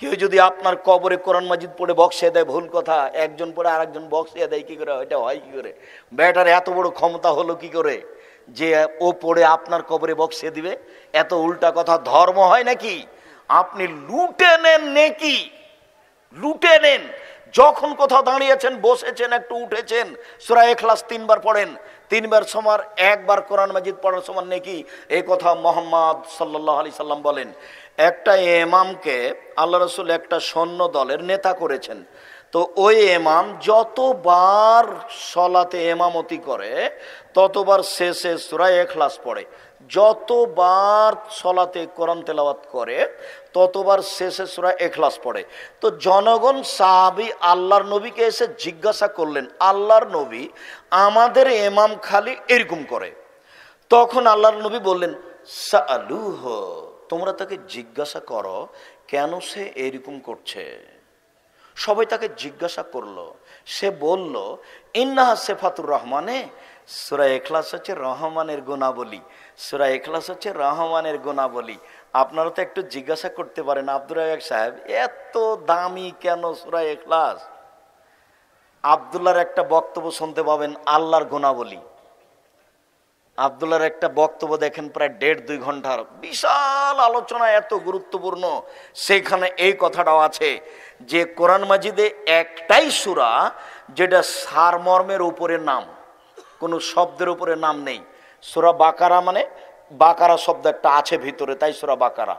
কেউ যদি আপনার কবরে কোরআন মাজিদ পড়ে বক্সে দেয় ভুল কথা একজন পড়ে আরেকজন বক্সে দেয় কি করে এটা হয় কি করে ব্যাটার এত বড় ক্ষমতা হলো কি করে যে ও পড়ে আপনার কবরে বক্সে দিবে এত উল্টা কথা ধর্ম হয় নাকি আপনি লুটে নেন নেকি লুটে নেন যখন কোথাও দাঁড়িয়েছেন বসেছেন একটু উঠেছেন সুরা এখলাস তিনবার পড়েন তিনবার সমার একবার কোরআন মাজিদ পড়ার সমান নাকি এ কথা মোহাম্মদ সাল্লাহ আলি সাল্লাম বলেন একটা এমামকে আল্লাহ রসুল একটা সৈন্য দলের নেতা করেছেন তো ওই এমাম যতবার সলাতে এমামতি করে ততবার শেষে সুরায় এখলাস পড়ে যতবার সলাতে কোরআন তেলাওয়াত করে ততবার শেষে সুরা এখলাস পড়ে তো জনগণ সাহাবি আল্লাহর নবীকে এসে জিজ্ঞাসা করলেন আল্লাহর নবী আমাদের এমাম খালি এরকম করে তখন আল্লাহর নবী বললেন সালুহ তোমরা তাকে জিজ্ঞাসা করো কেন সে এরকম করছে সবাই তাকে জিজ্ঞাসা করলো সে বলল ইন্নাহা সেফাতুর রহমানে সুরা এখলাস হচ্ছে রহমানের গুণাবলী সুরা এখলাস হচ্ছে রহমানের গুণাবলী আপনারা তো একটু জিজ্ঞাসা করতে পারেন আব্দুর রাজাক সাহেব এত দামি কেন সুরা এখলাস আবদুল্লার একটা বক্তব্য শুনতে পাবেন আল্লাহর গুণাবলী আবদুল্লার একটা বক্তব্য দেখেন প্রায় দেড় দুই ঘন্টার বিশাল আলোচনা এত গুরুত্বপূর্ণ সেখানে এই কথাটাও আছে যে কোরআন মাজিদে একটাই সুরা যেটা সারমর্মের উপরে নাম কোনো শব্দের উপরে নাম নেই সোরা বাকারা মানে বাকারা শব্দ একটা আছে ভিতরে তাই সোরা বাকারা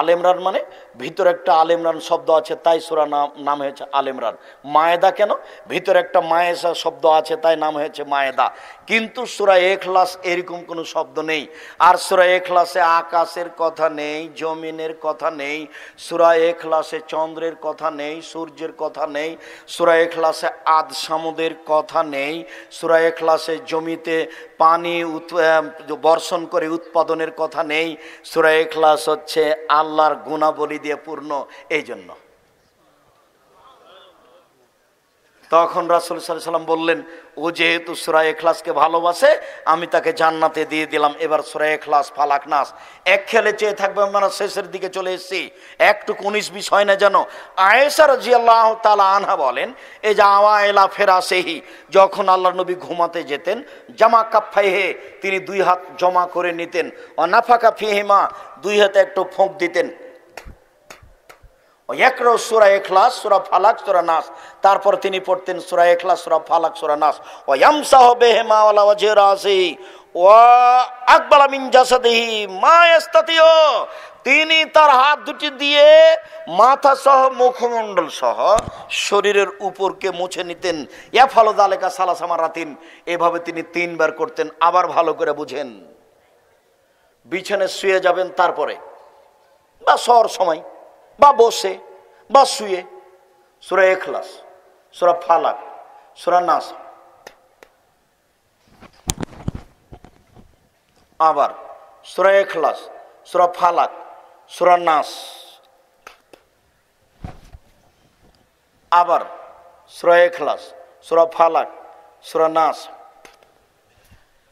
আলেমরান মানে ভিতরে একটা আলেমরান শব্দ আছে তাই সুরা নাম নাম হয়েছে আলেমরান মায়েদা কেন ভিতরে একটা মায়েসা শব্দ আছে তাই নাম হয়েছে মায়েদা কিন্তু সুরা এখলাস এরকম কোনো শব্দ নেই আর সুরা এখলাসে আকাশের কথা নেই জমিনের কথা নেই সুরা এখলাসে চন্দ্রের কথা নেই সূর্যের কথা নেই সুরা এখলাসে আদ সামুদের কথা নেই সুরা এখলাসে জমিতে পানি বর্ষণ করে উৎপাদনের কথা নেই সুরা এখলাস হচ্ছে আল্লাহর গুণাবলী দিয়ে পূর্ণ এই জন্য তখন রাসুল সাল্লাম বললেন ও যেহেতু সুরা এখলাসকে ভালোবাসে আমি তাকে জান্নাতে দিয়ে দিলাম এবার সুরা এখলাস ফালাক নাস এক খেলে চেয়ে থাকবে আমরা শেষের দিকে চলে এসেছি একটু উনিশ বিষ হয় না যেন আয়েসার জিয়াল্লাহ তালা আনহা বলেন এ যে আওয়া এলা ফেরা সেহি যখন আল্লাহ নবী ঘুমাতে যেতেন জামা কাপ্ফাই হে তিনি দুই হাত জমা করে নিতেন অনাফাকা ফিহেমা দুই হাতে একটু ফোঁক দিতেন একরো সুরা এখলাস সুরা ফালাক সুরা নাস তারপর তিনি পড়তেন সুরা এখলাস সুরা ফালাক সুরা নাস ও ইয়ামসা হবে হেমাওয়ালা ওয়াজে রাসি ওয়া আকবালা মিন জাসাদিহি মা ইস্তাতিও তিনি তার হাত দুটি দিয়ে মাথা সহ মুখমণ্ডল সহ শরীরের উপরকে মুছে নিতেন ইয়া ফালো দালেকা রাতিন এভাবে তিনি তিনবার করতেন আবার ভালো করে বুঝেন বিছানে শুয়ে যাবেন তারপরে বা সর সময় বা বসে বা শুয়ে সুরা এখলাস সুরা ফালাক সুরা নাস আবার সুরা এখলাস সুরা ফালাক সুরা নাস আবার সুরা এখলাস সুরা ফালাক সুরা নাস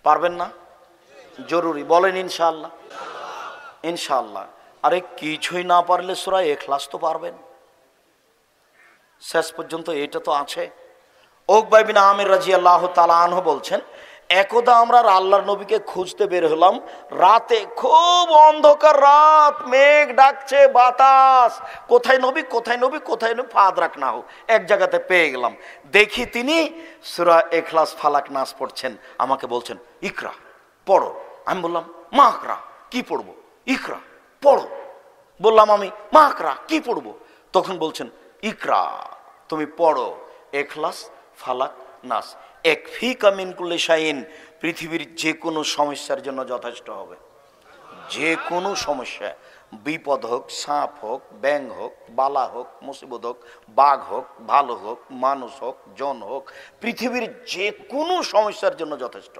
পারবেন না জরুরি বলেন ইনশাল্লাহ ইনশাল্লাহ আরে কিছুই না পারলে সুরা এখলাস তো পারবেন শেষ পর্যন্ত এটা তো আছে ওকবাইবিন আমির রাজি আল্লাহ তালাহ বলছেন একদা আমরা আল্লাহর নবীকে খুঁজতে বের হলাম রাতে খুব অন্ধকার রাত মেঘ ডাকছে বাতাস কোথায় নবী কোথায় নবী কোথায় নবী ফাদ রাখ না হোক এক জায়গাতে পেয়ে গেলাম দেখি তিনি সুরা এখলাস ফালাক নাচ পড়ছেন আমাকে বলছেন ইকরা পড়ো আমি বললাম মা আকরা কি পড়বো ইকরা পড়ো বললাম আমি মাকরা কি পড়বো তখন বলছেন ইকরা তুমি পড়ো এখলাস ফালাক নাস এক ফি কামিন কুল্লে সাইন পৃথিবীর যে কোনো সমস্যার জন্য যথেষ্ট হবে যে কোনো সমস্যা বিপদ হোক সাপ হোক ব্যাং হোক বালা হোক মুসিবত হোক বাঘ হোক ভালো হোক মানুষ হোক জন হোক পৃথিবীর যে কোনো সমস্যার জন্য যথেষ্ট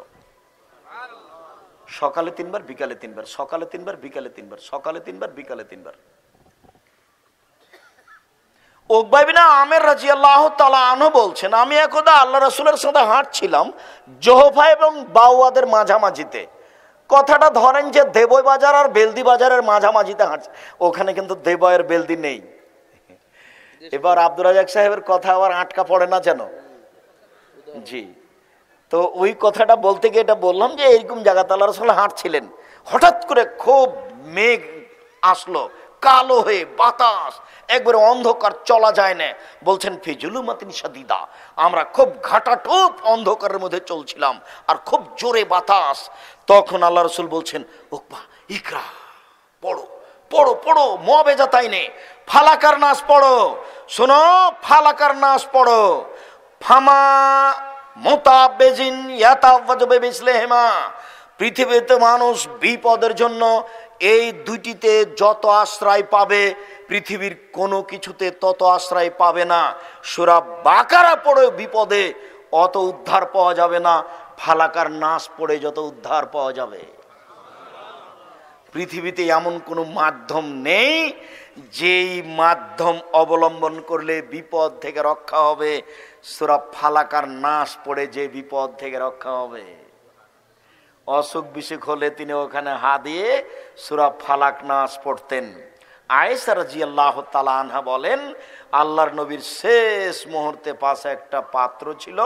সকালে তিনবার বিকালে তিনবার সকালে তিনবার বিকালে তিনবার সকালে তিনবার বিকালে তিনবার ওকবাইবিনা আমের রাজি আল্লাহ আনহ বলছেন আমি একদা আল্লাহ রসুলের সাথে হাঁটছিলাম জোহফা এবং বাউয়াদের মাঝামাঝিতে কথাটা ধরেন যে দেবই বাজার আর বেলদি বাজারের মাঝামাঝিতে হাঁটছে ওখানে কিন্তু দেবয়ের বেলদি নেই এবার আব্দুর রাজাক সাহেবের কথা আবার আটকা পড়ে না যেন জি তো ওই কথাটা বলতে গিয়ে এটা বললাম যে এইরকম জায়গাতে আল্লাহ রসুল হাঁটছিলেন হঠাৎ করে খুব মেঘ আসলো কালো হয়ে বাতাস একবারে অন্ধকার চলা যায় না বলছেন ফেজুলুমাতিন সাদিদা আমরা খুব ঘাটাটোপ অন্ধকারের মধ্যে চলছিলাম আর খুব জোরে বাতাস তখন আল্লাহ রসুল বলছেন ওকবা ইকরা পড়ো পড়ো পড়ো মবেজা তাই নে ফালাকার নাচ পড়ো শোনো ফালাকার নাচ পড়ো ফামা পৃথিবীতে মানুষ বিপদের জন্য এই দুইটিতে যত আশ্রয় পাবে পৃথিবীর কোনো কিছুতে তত আশ্রয় পাবে না সুরা বাকারা পড়ে বিপদে অত উদ্ধার পাওয়া যাবে না ফালাকার নাশ পড়ে যত উদ্ধার পাওয়া যাবে পৃথিবীতে এমন কোনো মাধ্যম নেই যেই মাধ্যম অবলম্বন করলে বিপদ থেকে রক্ষা হবে সুরা ফালাকার নাশ পড়ে যে বিপদ থেকে রক্ষা হবে অসুখ বিসুখ হলে তিনি ওখানে হা দিয়ে সুরা ফালাক নাশ পড়তেন আয়েসার জি তালা আনহা বলেন আল্লাহর নবীর শেষ মুহূর্তে পাশে একটা পাত্র ছিল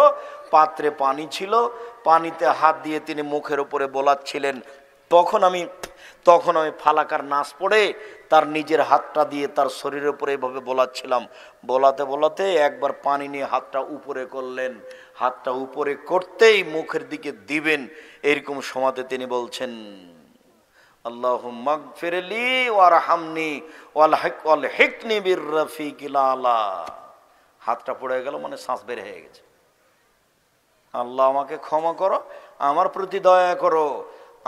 পাত্রে পানি ছিল পানিতে হাত দিয়ে তিনি মুখের উপরে বোলাচ্ছিলেন তখন আমি তখন আমি ফালাকার নাচ পড়ে তার নিজের হাতটা দিয়ে তার শরীরের উপরে এভাবে বলাচ্ছিলাম বলাতে বলাতে একবার পানি নিয়ে হাতটা উপরে করলেন হাতটা উপরে করতেই মুখের দিকে দিবেন এরকম সমাতে তিনি বলছেন আল্লাহ হামনি হেক আলা হাতটা পড়ে গেল মানে শ্বাস বের হয়ে গেছে আল্লাহ আমাকে ক্ষমা করো আমার প্রতি দয়া করো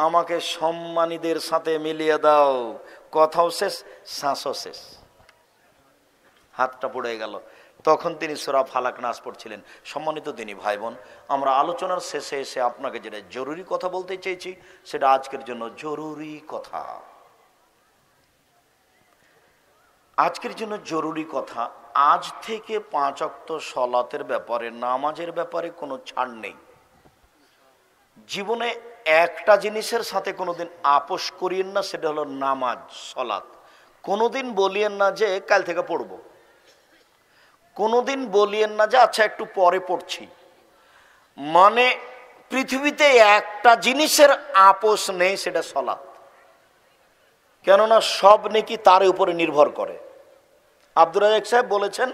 আমাকে সম্মানীদের সাথে মিলিয়ে দাও কথাও শেষ শ্বাসও শেষ হাতটা পড়ে গেল তখন তিনি সোরা ফালাক নাচ পড়ছিলেন সম্মানিত তিনি ভাই বোন আমরা আলোচনার শেষে এসে আপনাকে যেটা জরুরি কথা বলতে চেয়েছি সেটা আজকের জন্য জরুরি কথা আজকের জন্য জরুরি কথা আজ থেকে পাঁচ অক্ত সলাতের ব্যাপারে নামাজের ব্যাপারে কোনো ছাড় নেই জীবনে একটা জিনিসের সাথে কোনোদিন আপোষ করিয়েন না সেটা হলো নামাজ সলাৎ কোনোদিন বলিয়েন না যে কাল থেকে পড়ব কোনোদিন বলিয়েন না যে আচ্ছা একটু পরে পড়ছি মানে পৃথিবীতে একটা জিনিসের আপোষ নেই সেটা সলাৎ কেননা সব নেকি তার উপরে নির্ভর করে আব্দুল রাজাক সাহেব বলেছেন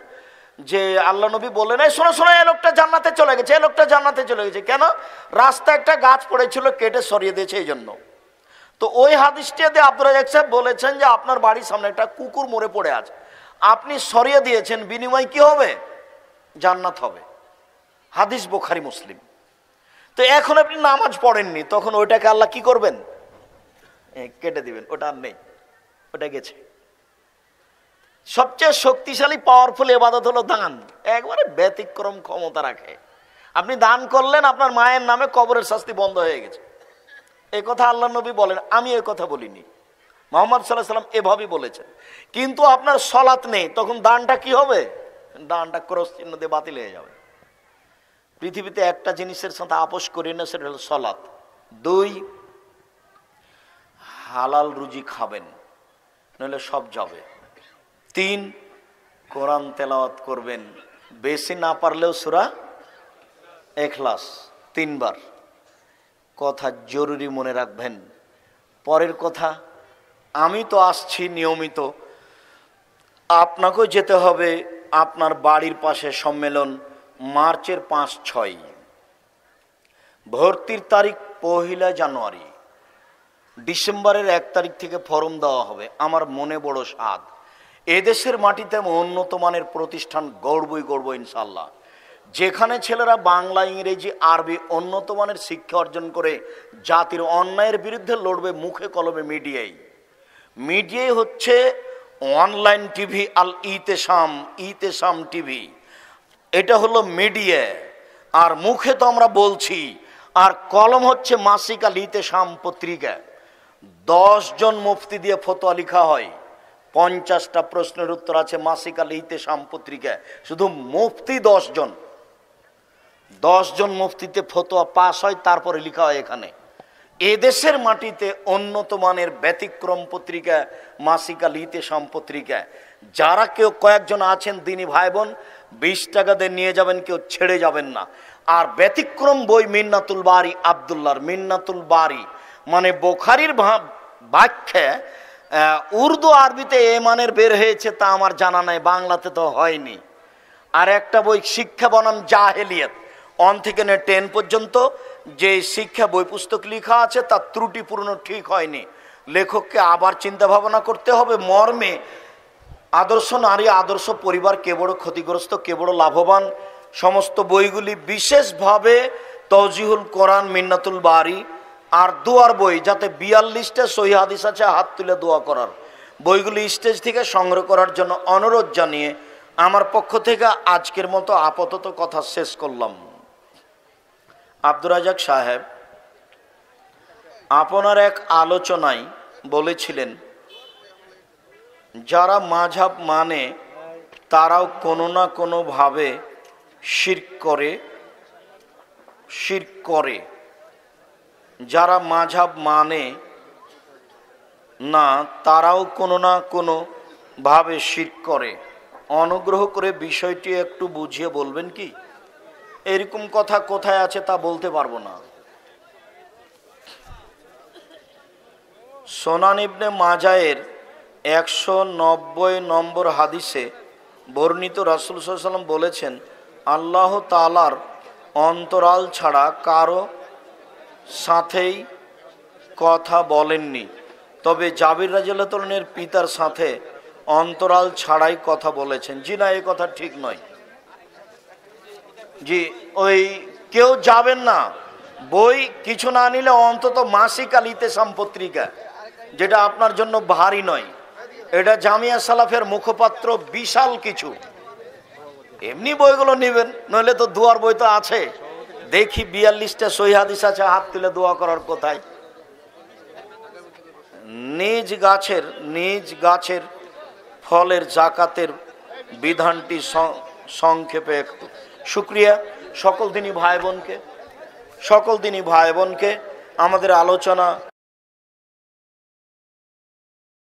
যে আল্লাহ নবী বলে নাই শোনো শোনো এ লোকটা জান্নাতে চলে গেছে এ লোকটা জান্নাতে চলে গেছে কেন রাস্তা একটা গাছ পড়েছিল কেটে সরিয়ে দিয়েছে এই জন্য তো ওই হাদিসটিতে আব্দুল রাজাক সাহেব বলেছেন যে আপনার বাড়ির সামনে একটা কুকুর মরে পড়ে আছে আপনি সরিয়ে দিয়েছেন বিনিময় কি হবে জান্নাত হবে হাদিস বোখারি মুসলিম তো এখন আপনি নামাজ পড়েননি তখন ওইটাকে আল্লাহ কি করবেন কেটে দিবেন ওটা আর নেই ওটা গেছে সবচেয়ে শক্তিশালী পাওয়ারফুল এবাদত হলো দান একবারে ব্যতিক্রম ক্ষমতা রাখে আপনি দান করলেন আপনার মায়ের নামে কবরের শাস্তি বন্ধ হয়ে গেছে এ কথা আল্লাহ নবী বলেন আমি এ কথা বলিনি মোহাম্মদ সাল্লাহ সাল্লাম এভাবেই বলেছেন কিন্তু আপনার সলাত নেই তখন দানটা কি হবে দানটা ক্রস চিহ্ন দিয়ে বাতিল হয়ে যাবে পৃথিবীতে একটা জিনিসের সাথে আপোষ করি না সেটা হলো সলাত দুই হালাল রুজি খাবেন নইলে সব যাবে তিন কোরআন তেলাওয়াত করবেন বেশি না পারলেও সুরা এখলাস তিনবার কথা জরুরি মনে রাখবেন পরের কথা আমি তো আসছি নিয়মিত আপনাকেও যেতে হবে আপনার বাড়ির পাশে সম্মেলন মার্চের পাঁচ ছয় ভর্তির তারিখ পহিলা জানুয়ারি ডিসেম্বরের এক তারিখ থেকে ফরম দেওয়া হবে আমার মনে বড় সাধ এদেশের মাটিতে উন্নত মানের প্রতিষ্ঠান গর্বই গড়ব ইনশাল্লাহ যেখানে ছেলেরা বাংলা ইংরেজি আরবি উন্নত মানের শিক্ষা অর্জন করে জাতির অন্যায়ের বিরুদ্ধে লড়বে মুখে কলমে মিডিয়াই মিডিয়াই হচ্ছে online TV Al Itesam Itesam TV এটা হলো মিডিয়া আর মুখে তো আমরা বলছি আর কলম হচ্ছে মাসিক আল ইতেসাম পত্রিকা দশজন মুফতি দিয়ে ফতোয়া লিখা হয় পঞ্চাশটা প্রশ্নের উত্তর আছে মাসিক আল সাম্পত্রিকায় পত্রিকায় শুধু মুফতি দশজন জন মুফতিতে ফতোয়া পাস হয় তারপরে লেখা হয় এখানে এদেশের মাটিতে উন্নত মানের ব্যতিক্রম পত্রিকা মাসিকা লিতেশাম সাম্পত্রিকায় যারা কেউ কয়েকজন আছেন দিনী ভাই বোন বিশ দিয়ে নিয়ে যাবেন কেউ ছেড়ে যাবেন না আর ব্যতিক্রম বই মিন্নাতুল বাড়ি আবদুল্লার মিন্নাতুল বাড়ি মানে বোখারির ভাব ব্যাখ্যা উর্দু আরবিতে এ মানের বের হয়েছে তা আমার জানা নাই বাংলাতে তো হয়নি আর একটা বই শিক্ষা বনাম জাহেলিয়ত অন থেকে নে টেন পর্যন্ত যে শিক্ষা বই পুস্তক লেখা আছে তার ত্রুটিপূর্ণ ঠিক হয়নি লেখককে আবার চিন্তা ভাবনা করতে হবে মর্মে আদর্শ নারী আদর্শ পরিবার কে বড় ক্ষতিগ্রস্ত কে বড় লাভবান সমস্ত বইগুলি বিশেষভাবে তজিহুল কোরআন মিন্নাতুল বাড়ি আর দোয়ার বই যাতে বিয়াল্লিশটা সহি হাদিস আছে হাত তুলে দোয়া করার বইগুলি স্টেজ থেকে সংগ্রহ করার জন্য অনুরোধ জানিয়ে আমার পক্ষ থেকে আজকের মতো আপাতত কথা শেষ করলাম আব্দুর রাজাক সাহেব আপনার এক আলোচনায় বলেছিলেন যারা মাঝাব মানে তারাও কোনো না কোনোভাবে শির করে শির করে যারা মাঝাব মানে না তারাও কোনো না কোনো ভাবে শির করে অনুগ্রহ করে বিষয়টি একটু বুঝিয়ে বলবেন কি এরকম কথা কোথায় আছে তা বলতে পারবো না সোনানিবনে মাজায়ের একশো নব্বই নম্বর হাদিসে বর্ণিত রাসুল সাল্লাম বলেছেন আল্লাহ তালার অন্তরাল ছাড়া কারো সাথেই কথা বলেননি তবে জাবির রাজিয়ালের পিতার সাথে অন্তরাল ছাড়াই কথা বলেছেন জি না এই কথা ঠিক নয় জি ওই কেউ যাবেন না বই কিছু না নিলে অন্তত মাসিক আলিতে পত্রিকা যেটা আপনার জন্য ভারী নয় এটা জামিয়া সালাফের মুখপাত্র বিশাল কিছু এমনি বইগুলো নেবেন নইলে তো দুয়ার বই তো আছে দেখি বিয়াল্লিশটা সহিহাদিস আছে হাত তুলে দোয়া করার কোথায় নিজ গাছের নিজ গাছের ফলের জাকাতের বিধানটি সংক্ষেপে একটু সুক্রিয়া সকল দিনই ভাই বোনকে সকল দিনই ভাই বোনকে আমাদের আলোচনা